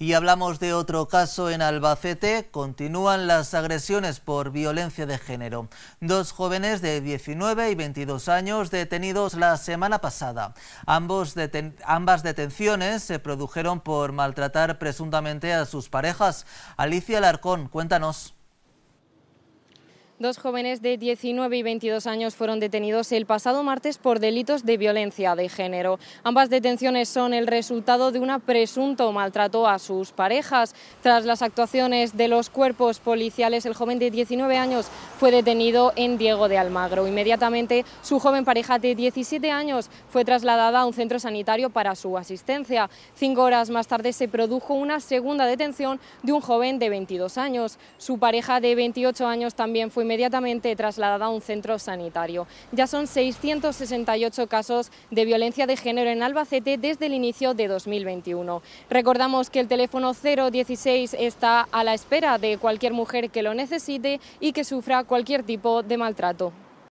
Y hablamos de otro caso en Albacete. Continúan las agresiones por violencia de género. Dos jóvenes de 19 y 22 años detenidos la semana pasada. ambas detenciones se produjeron por maltratar presuntamente a sus parejas. Alicia Larcón, cuéntanos. Dos jóvenes de 19 y 22 años fueron detenidos el pasado martes por delitos de violencia de género. Ambas detenciones son el resultado de un presunto maltrato a sus parejas. Tras las actuaciones de los cuerpos policiales, el joven de 19 años fue detenido en Diego de Almagro. Inmediatamente, su joven pareja de 17 años fue trasladada a un centro sanitario para su asistencia. Cinco horas más tarde se produjo una segunda detención de un joven de 22 años. Su pareja de 28 años también fue inmediatamente trasladada a un centro sanitario. Ya son 668 casos de violencia de género en Albacete desde el inicio de 2021. Recordamos que el teléfono 016 está a la espera de cualquier mujer que lo necesite y que sufra cualquier tipo de maltrato.